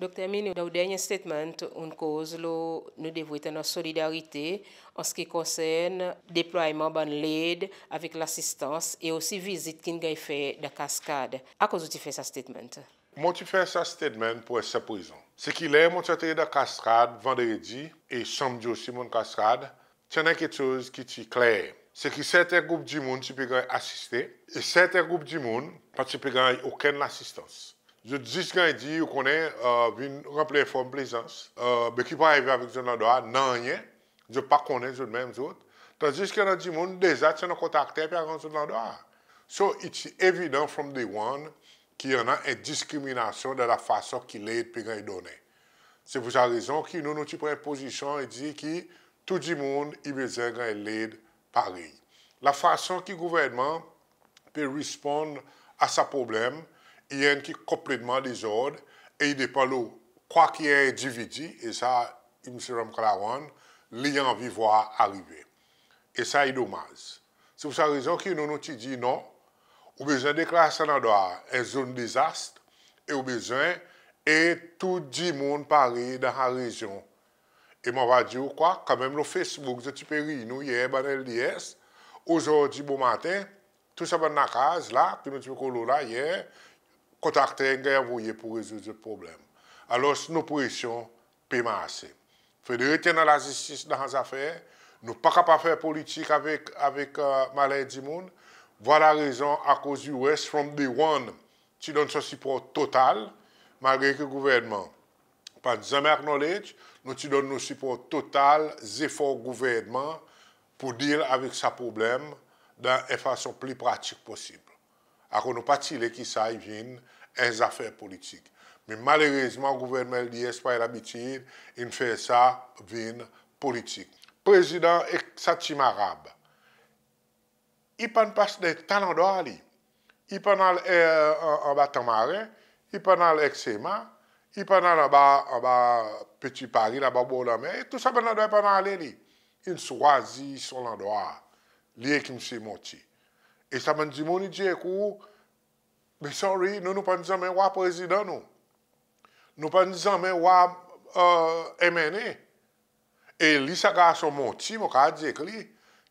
Dr. Aminou, nou denye statement un koz lo nou devoutan an solidarite an se ki konsen deployman ban lèd avik l'assistans e osi vizit kin gay fè da kaskade. Akoz ou ti fè sa statement? Moun ti fè sa statement pou esè prison. Se ki lè moun chateyè da kaskade vande redi e chanm diyo si moun kaskade, tè nè kè touz ki ti klèyè. Se ki sèter goup di moun ti pegay asistè e sèter goup di moun pati pegay okèn l'assistans. Je dis ce qu'on dit qu'on est euh, venu remplir forme plaisance, euh, mais qui pas arriver avec Jean Doha, non rien, je ne connais les mêmes autres. Tandis que dans du monde, déjà, tu as contacté avec Jean Doha. So it's evident from the one qu'il y en a une discrimination de la façon qu'il est puis qu'il est donné. C'est pour cette raison que nous, nous prenons position et dit que tout le monde a besoin d'un l'aide pareil. La façon que le gouvernement peut répondre à ce problème, Yen ki kompletman dizod e yi depalo kwa ki yi e dividi, e sa, yi mse ram kala wan, li yi anvi vwa arive. E sa yi domaz. Se pou sa rezon ki yi nou nou ti di nou, ou bezen dekla sanadwa, e zon dezast, e ou bezen, e tou di moun pare dan ha rejon. E mwa va di ou kwa, kamen lo Facebook, ze ti pe ri nou ye, ban LDS, ou zodi bo maten, tou sa ban na kaj la, ti nou ti pe kolou la, ye, contacter un pour résoudre le problème. Alors, nous pressions assez. Fédérité dans la justice, dans les affaires, nous ne sommes pas capables faire politique avec, avec euh, monde. Voilà la raison à cause du West, from the one, Tu donne son support total, malgré que le gouvernement pas jamais acknowledge, nous te donnons notre support total, efforts gouvernement pour dire avec sa problème de façon plus pratique possible à pas dire qui ça viennent des affaires politiques. Mais malheureusement, le gouvernement dit pas l'habitude il fait ça vin politique. président et arabe, il pas des talents d'or. Il pas en, en marin, il pas dans il pas en bas, petit Paris, là-bas, tout ça, il pas dans Il choisit son endroit. Lui qui me s'est E sa man jimouni di ekou, be sorry, nou nou pa nizan men wap prezident nou. Nou pa nizan men wap euh, MNE. E li sa ga son moti mok a di ekou li,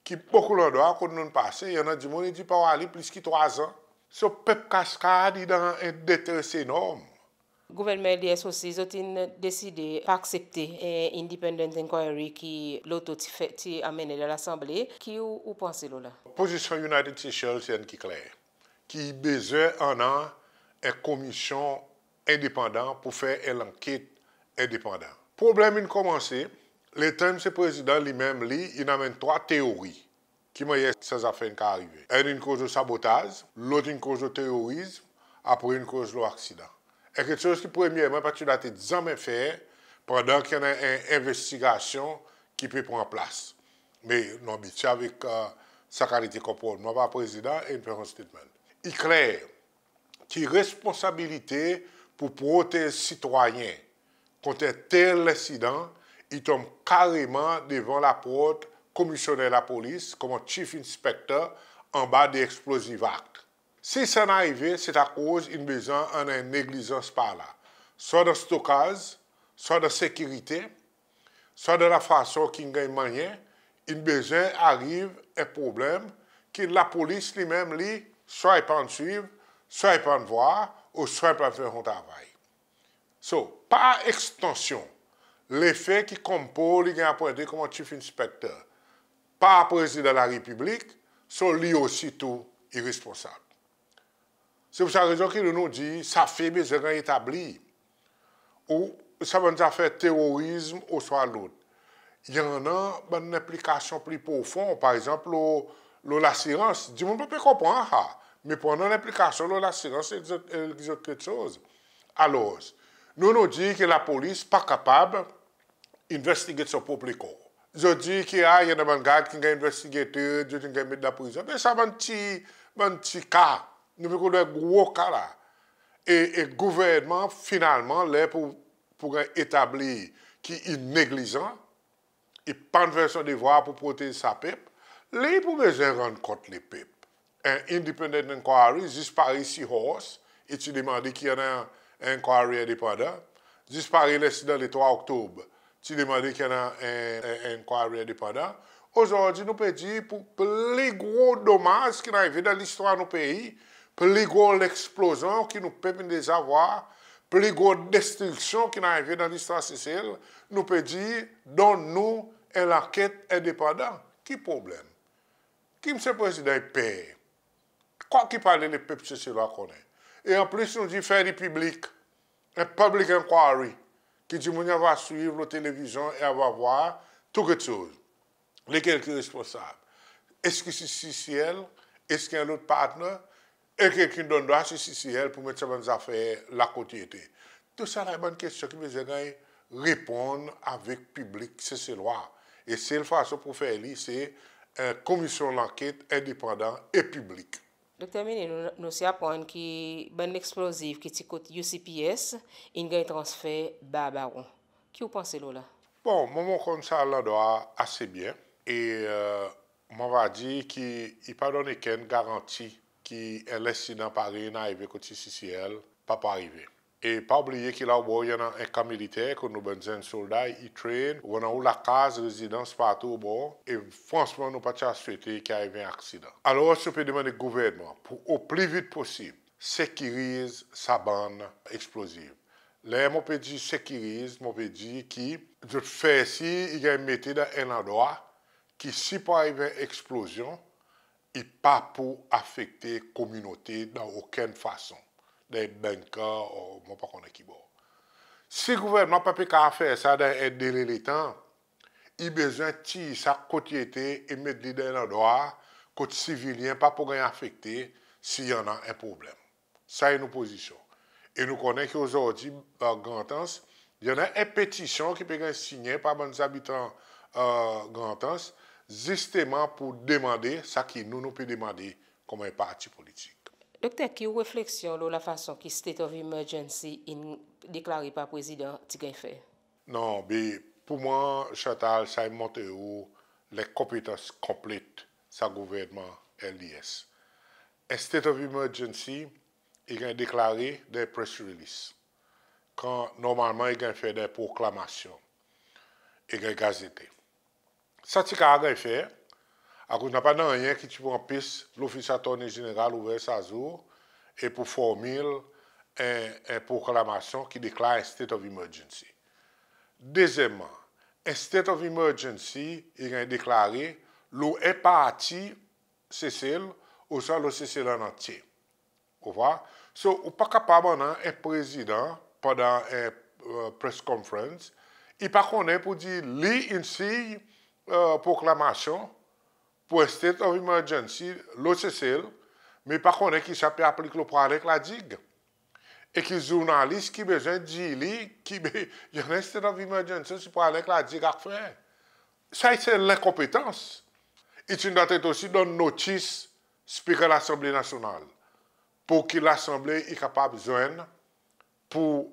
ki pokou lodo a koun non pase, yon nan jimouni di pa wali plis ki 3 an. So pep kaskadi dan detres enom. Gouvernment di SOSI zotin deside pa aksepte e independent inquiry ki loto ti amene lè l'Assemblé. Ki ou panse lò la? Pozisyon United Sessions yon ki kler. Ki beze anan e komisyon indepandant pou fe el anket indepandant. Problem yon komanse, le tem se prezident li mem li yon amene 3 teori ki maye sa zafen ka arrive. En yon kouz yo sabotaj, lot yon kouz yo teorizm, apre yon kouz yo aksidant. C'est quelque chose qui, premièrement, parce que tu jamais fait pendant qu'il y a une investigation qui peut prendre place. Mais non, mais avec euh, sa qualité corporelle, moi, pas président, et un statement. Il clair qui responsabilité pour protéger les citoyens contre un tel incident, il tombe carrément devant la porte commissionnaire de la police comme un chief inspector en bas des explosifs actes. Si sa na ive, se ta koz in bejan an en neglizans pa la. So de stokaz, so de sekirite, so de la fason ki n gen manye, in bejan arrive e problem ki la polis li men li swa e pan tsiv, swa e pan vwa, ou swa e pan fwen kon travay. So, pa ekstansyon, le fe ki kompo li gen apwende koman ti fin spekter, pa prezident la republik, so li osito irresponsab. Se pou sa rejon ki nou nou di, sa febe, je gen etabli. Ou sa vende afe terorizm ou swa lout. Yon nan, ban nan aplikasyon pli poufoun, par exemple, lò l'assirans, di moun pou pe kompon an ha, me pon nan aplikasyon lò l'assirans, el di jote kèd chose. Aloz, nou nou di ki la polis pa kapab investiget so poupli kon. Jodi ki, a, yon nan man gag ki gen investiget, yo gen gen med la polis, sa vende ti ka. Nou fekou dwe gwo ka la. E, e gouvernman finalman le pou pou gen etabli ki in neglizan, e panve son devwa pou pote sa pep, le pou men gen rent kote le pep. En independent inquiry, zispari si hos, e ti demandi ki yon en inquiry edi pa da. Zispari lesi dan le 3 oktob, ti demandi ki yon en inquiry edi pa da. Ozojdi nou pe di pou pli gwo domaz ki nan evi dan listwa nou peyi, plus grande l'explosion qui nous permet de avoir, plus grande destruction qui est arrivée dans l'histoire sociale, nous peut dire, « nous, une enquête indépendante. Qui problème? Qui me le président est Quoi qui parle, les peuples sociaux Et en plus, nous dit faire du public, un public inquiry, qui dit qu'on va suivre la télévision et va voir toutes chose. Les quelques responsables. Est-ce que c'est ciel Est-ce qu'il y a un autre partenaire? Eke kine don do a, se si si el pou met sa ban zafè la koti ete. To sa la yon ban kèstyo ki mè zè nan yon e, repon avèk publik se se lo a. E se l fa a so pou fè li, se e, komisyon lankèt, indépendant, e publik. Dr. Mene, nou si apon ki ban l'explosif ki ti kote UCPS, in gen transfer bar baron. Ki ou pan se lo la? Bon, moun moun kon sa la do a ase bie. E, e moun va di ki yi pa don eken garanti. ki en lesi nan Paris nan ayve koti CCL, pa pa arive. E pa oubliye ki la ou bo, yon nan enka milite, kon nou benzen solday, yi trene, wana ou la kaz, rezidans, patou ou bo, e fransman nou pa chas fete ki ayve an aksida. Alo, se ou pe deman de gouvernment, pou ou pli vit posib, sekiriz sa ban eksplosiv. Le, mwen pe di sekiriz, mwen pe di ki, de fè si, yon meti nan ena doa, ki si pa ayve eksplosyon, et pas pour affecter la communauté dans aucune façon. Des ou oh, pas Si le gouvernement n'a pas faire ça dans un délai de temps, il besoin de sa côté et mettre les dans l'endroit, côté civilien, pas pour rien affecter s'il y en a un problème. Ça est nos positions. Et nous connaissons qu'aujourd'hui, par il y en a une pétition qui peut être signée par les habitants euh, Zisteman pou demande sa ki nou nou pi demande komen e parti politik. Dokter, ki ou refleksyon lò la fason ki State of Emergency in deklare pa prezident ti gen fè? Non, bi pouman Chantal Saïm e Moteo le kompetans komplet sa gouvernement LDS. En State of Emergency, i e gen deklare de press release. Kan normalman i gen fè de proklamasyon. I gen gazete. Sa ti ka a gen fè, akou nan pa nan yen ki ti pwampis l'oficiatone general ouve sa zo, e pou formil en e proklamasyon ki dekla en state of emergency. Dezemman, en state of emergency, y e gen deklari, lou e pa ati sesel ou sa lou sesel an an ti. Ou pa kapab an an en prezident, padan en euh, press conference, y pa konen pou di li in si... Euh, proclamation pour un state of emergency, l'OCCL, mais par contre, qui s'appelle applique le pour avec la digue. Et qui journaliste qui besoin de dire, qui y a un state of emergency pour avec la digue à Ça, c'est l'incompétence. Et tu dois être aussi dans notice, speaker à l'Assemblée nationale, pour que l'Assemblée soit capable de joindre pour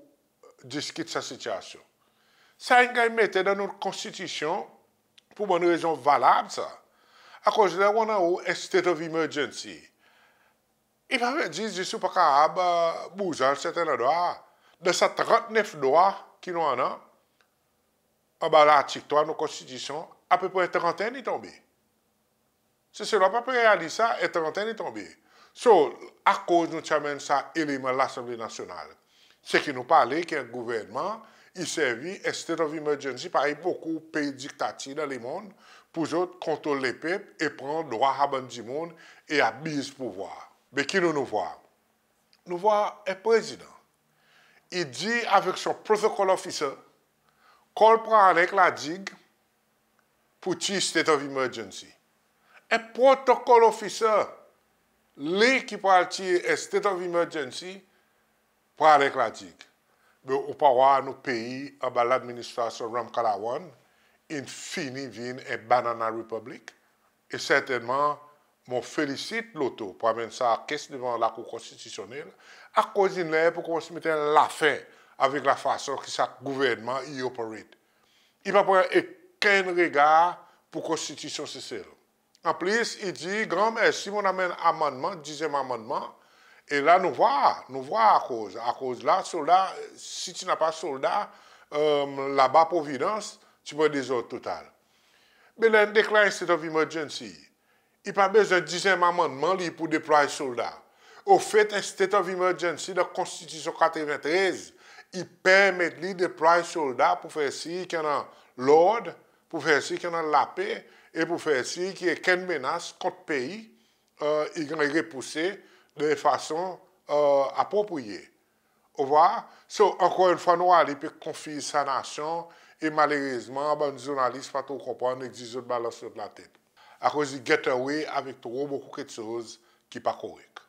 discuter de sa situation. Ça, il mettre dans notre constitution pour une raison valable, ça. À cause de là, on a un state of emergency. Il m'avait dit, je ne suis pas capable euh, de bouger certains droits ». De ces 39 droits qui nous en a, en bas l'article 3 de la constitution, à peu près 31 est tombé. Ce cela, pas réaliser ça, et 31 est tombé. So, à cause nous avons ça, élément de l'Assemblée nationale. Ce qui nous parlait qu'un gouvernement il servit un state of emergency, pareil beaucoup de pays dictatifs dans le monde, pour contrôler les peuples et prendre droit à du monde et le pouvoir. Mais qui nous nous voit Nous voit un président. Il dit avec son protocol officer qu'on prend avec la digue pour tuer state of emergency. Un protocol officer, lui qui prend un state of emergency, prend avec la digue. be ou pa wa nou peyi an ba l'administrasyon Ram Kalawan, in fini vin en banan nan republik, e certainman moun felisite loto pou amen sa kes devan lakou konstitusyonel, ak kozine lè pou kon se meten la fin avik la fason ki sa gouvenman yi operit. I pa pou yon ek ken rega pou konstitusyon se sel. An plis, yi di, gran mè, si moun amen amandman, dijem amandman, Et là, nous voyons, nous voyons à cause. À cause là, soldat, si tu n'as pas soldat, euh, là-bas, Providence, tu vas désordre total. Mais là, déclare un state of emergency. Il n'y a pas besoin de 10e amendement pour déployer soldats. Au fait, un state of emergency de la Constitution 93, il permet de déployer soldats pour faire ci qu'il y a l'ordre, pour faire ci qu'il y a la paix, et pour faire ci qu'il y a une menace contre le pays, euh, il est repousser, de façon euh, appropriée. On revoir. encore une fois, nous allons confier sa nation et malheureusement, les ben, journalistes ne comprennent pas comprendre, de balance sur la tête. À cause du getaway avec trop beaucoup de choses qui ne pas correctes.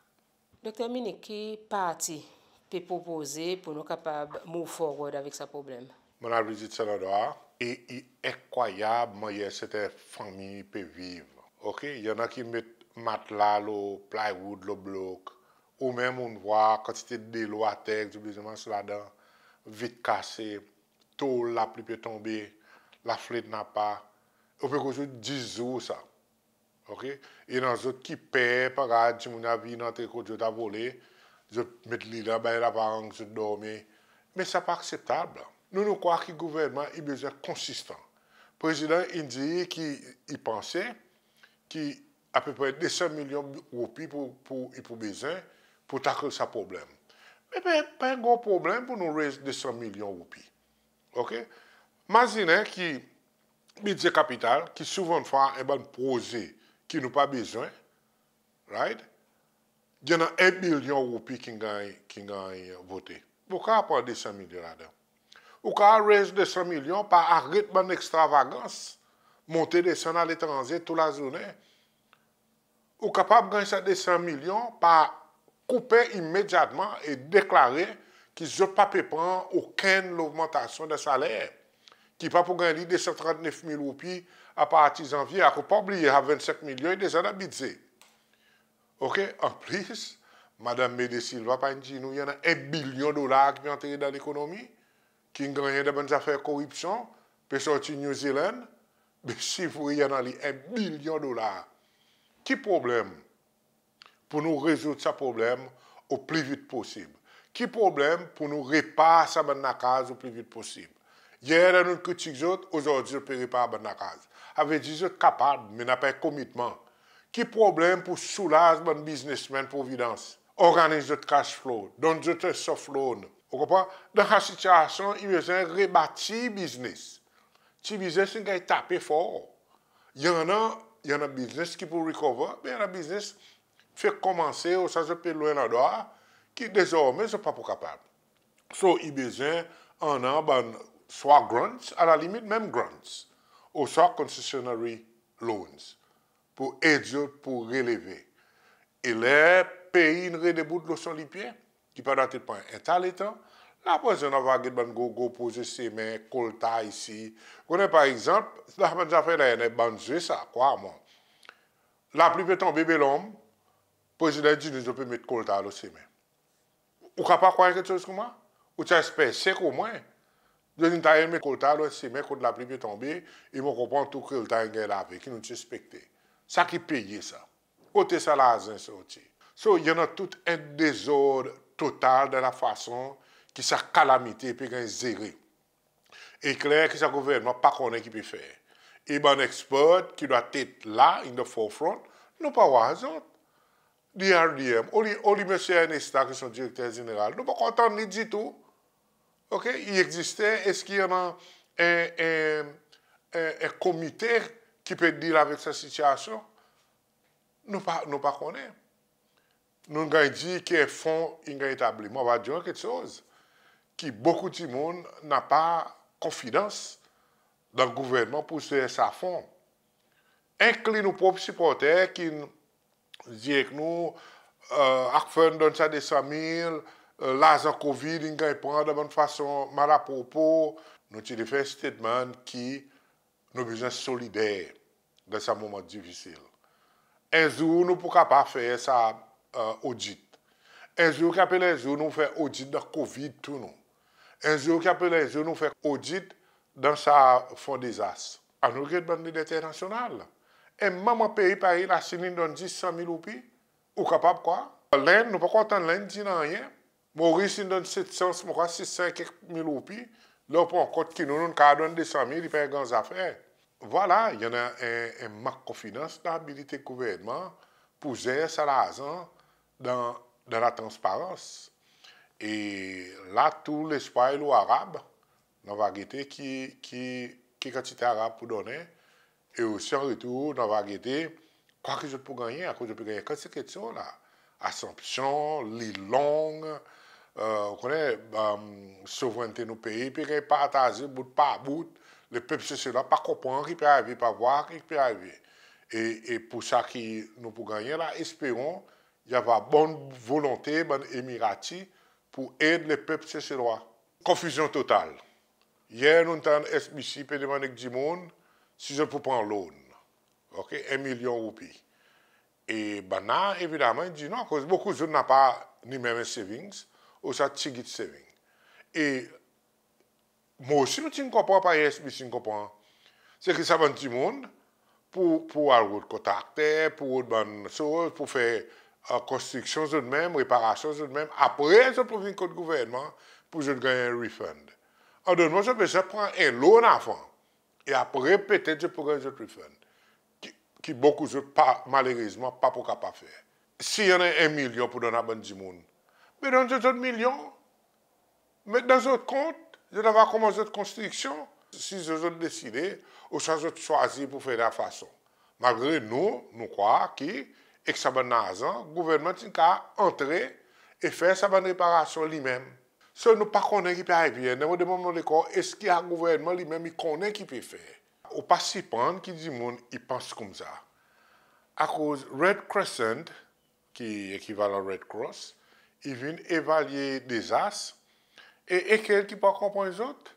Docteur Minique, qui parti peut proposer pour nous capables de move forward avec ce problème? Mon ami le droit et incroyable, que cette famille peut vivre. OK, il y en a qui mettent matla lo, plywood lo blok, ou men moun vwa, katite de lo a tek, jou bezouman sou la dan, vit kase, tol la pli pe tombe, la flit na pa, ou pe koujou di zou sa. Ok? E nan zout ki pe, pa gade, jimouna vi nan te koujou ta vole, zout met li la baye la bank, zout dorme. Men sa pa akseptable. Nou nou kwa ki gouvernman, i bezoum konsistant. Prezident Indie ki i panse, ki indi, apèpè 200 milyon wopi pou ipou bezen pou takle sa problem. Mè bè, pè nè gò problem pou nou rej 200 milyon wopi. Ok? Mazine ki, bidze kapital, ki souvan fwa an ban pose ki nou pa bezen, right? Djenan 1 milyon wopi ki ngan voti. Wou ka apwa 200 milyon rade. Wou ka apwa 200 milyon par arget ban ekstravagans, monte de sè nan lè tranzè tout la zounè, ou capable de gagner 100 millions par couper immédiatement et déclarer qu'ils ne pu pas aucune augmentation de salaire, qui pas pour gagner 239 000 roupies à partir de janvier, à ne pas oublier à 25 millions et déjà dans OK? En plus, Mme Médé Silva, il y a un billion de dollars qui est entrer dans l'économie, qui gagné des bonnes affaires de corruption, peut sortir New Zealand, mais si vous y en avez un billion de dollars, qui problème pour nous résoudre ce problème au plus vite possible? Qui problème pour nous réparer ça dans case au plus vite possible? Hier, nous critiquons, aujourd'hui, nous ne réparer dans la case. Avec 10 autres capables, mais n'a pas commitment. Qui problème pour soulager les businessman Providence? Organiser le cash flow, donner le soft loan. Vous comprenez? Dans la situation, il besoin de le business. Si le business est tapé fort, il y en a Y an a biznes ki pou re-cover, bi an a biznes fè komanse ou sa je pe louen la doa, ki dezorme, je pa pou kapab. So, i bejen an an ban swa grants, a la limit, men grants, ou swa concessionary loans, pou edjot, pou releve. E lè, pey in re-debout lo son lipye, ki pa datil pan etal etan, La poz yon ava gwen ban go-go poze semen, kolta isi. Gwene par exemple, la apen jafen la yon e ban zwe sa, kwa amon. La pli pe tombe be lom, poz yon e di nou jopi met kolta lo semen. Ou ka pa kwaye ket chouz kouman? Ou chan sepe seko ou mwen? Jou yon ta yon met kolta lo semen kote la pli pe tombe, yon mou kompon tou kre lta yon gen la ve, ki nou chan spekte. Sa ki peye sa. Ote sa la azen sa oti. So, yon an tout en de zode total de la fason qui sa calamité et puis zéré. Et clair que ce gouvernement n'a pas connu qui peut faire. Et ben expert qui doit être là, in the forefront, n'a pas raison. DRDM, ou le monsieur Ernesta qui son directeur général, n'a pas content ni du tout. Ok, il existait, est-ce qu'il y a un, comité qui peut dire avec cette situation? Nous pas, nous pas connaît. Nous avons dit qu'il y a un fonds, il y établi. Moi on va dire quelque chose. ki bokou ti moun nan pa konfidans dan gouvernman pou seye sa fon. Enkli nou pop sipote, ki diye k nou ak fen don sa de sa mil, la za kovid, yon ka yon pran da moun fason marapopo, nou ti li fe stedman ki nou bizan solidey de sa mouman euh, divisil. Enzou nou pou ka pa feye sa odit. Enzou ki apel enzou nou fe odit da kovid tou nou. Enzio ki apel enzio nou fèk audit dan sa fondezas. Anou kèd ban li detèr nansyonal. En mam an peyi pari la sinin don di 100.000 ou pi. Ou kapap kwa? Len nou pa kontan len di nan yè. Mori sin don 700.000 mokwa 600.000 kèk mil ou pi. Lè ou pon kont ki nou non ka don 200.000 li fèk gans afè. Vwala, yon nan en mak konfinans nan bilite kouvernman pou zèyè sa la azan dan la transparans. Et là, tout l'espace arabe, on va variété qui, qui, qui quantité arabe pour donner, et aussi en retour, on va variété, quoi que je peux gagner, à quoi je peux gagner. Quand c'est question là, Assomption, Lilong, euh, on connaît euh, souveraineté nos pays, puis ils partagent bout par bout, le peuple c'est là, pas comprendre qui peut arriver, pas voir qui peut arriver. Et, et pour ça qui nous pour gagner là, espérons, il y une bonne volonté, bonne émiratie, pou ed le pep se se lwa. Konfüzyon total. Yer nou tan SBC pe deman ek di moun si jol pou pan loun. Ok, 1 milyon ou pi. E ban nan evidaman di nou a kouz boku jol nan pa nimeme savings ou sa chigit savings. E mou si nou ti nkopan pa SBC nkopan se ki sa ban di moun pou alwot kontakte, pou wot ban sou, pou fe... en construction zone de même, réparation zone même, après, je peux venir gouvernement pour je gagner un refund. En deux mots, je peux prendre un loan avant. Et après, peut-être, je pourrais je un refund. Qui, qui beaucoup de pas, malheureusement, pas pour pas faire. S'il y en a un million pour donner à bon du monde, mais dans un autre million, mais dans un autre compte, je dois commencé de construction. Si je veux décider, ou si je choisir pour faire la façon. Malgré nous, nous croyons que et que ça le gouvernement a entrer et faire sa bonne réparation lui-même. Ce nous pas connaît qui peut arriver. Nous demandons l'école, est-ce qu'il y a un gouvernement lui-même qui connaît qui peut faire. Au pas s'y prendre qui dit monde il pense comme ça. À cause Red Crescent qui est équivalent Red Cross, il vient évaluer des as et, et quel qui pas comprendre les autres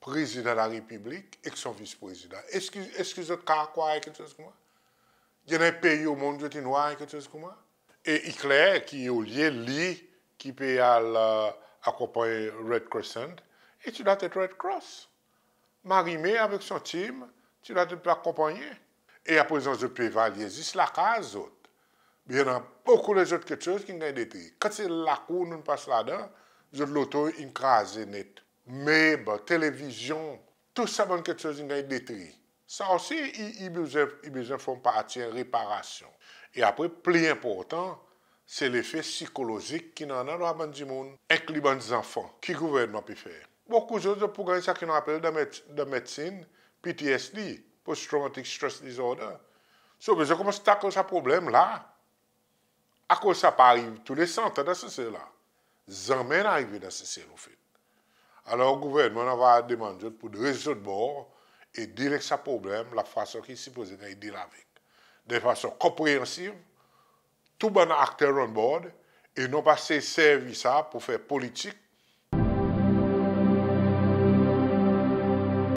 président de la République et son vice-président. Est-ce que vous quoi quelque chose comme ça il y a un pays au monde qui est noir et quelque chose comme ça. Et Hitler, qui est lié lieu, lui, qui peut euh, accompagner Red Crescent, et tu dois être Red Cross. Marimé avec son team, tu dois être accompagner. Et à présent, je peux valider juste la case Il y a beaucoup les autres quelque chose qui ont été. Quand c'est la cour, nous passons là-dedans, je l'auto écrasé net. Mais, télévision, tout ça, bon quelque chose qui a été détruit. Ça aussi, il besoin, besoin font partie réparation. Et après, plus important, c'est l'effet psychologique qui n'en a dans le monde, incluant les enfants. Qui le gouvernement peut faire Beaucoup de choses pour gagner ça qu'on appelle de, de médecine, PTSD, Post-Traumatic Stress Disorder. Si vous comment commencé à cause ce problème-là À cause ça pas arrive tous les centres dans ce là Jamais arrivé dans ce ciel, au fait. Alors, le gouvernement va demander pour de bord et dire direct sa problème, la façon qu'il supposé de dire avec. De façon compréhensive, tout bon acteur on board, et non pas se servir ça pour faire politique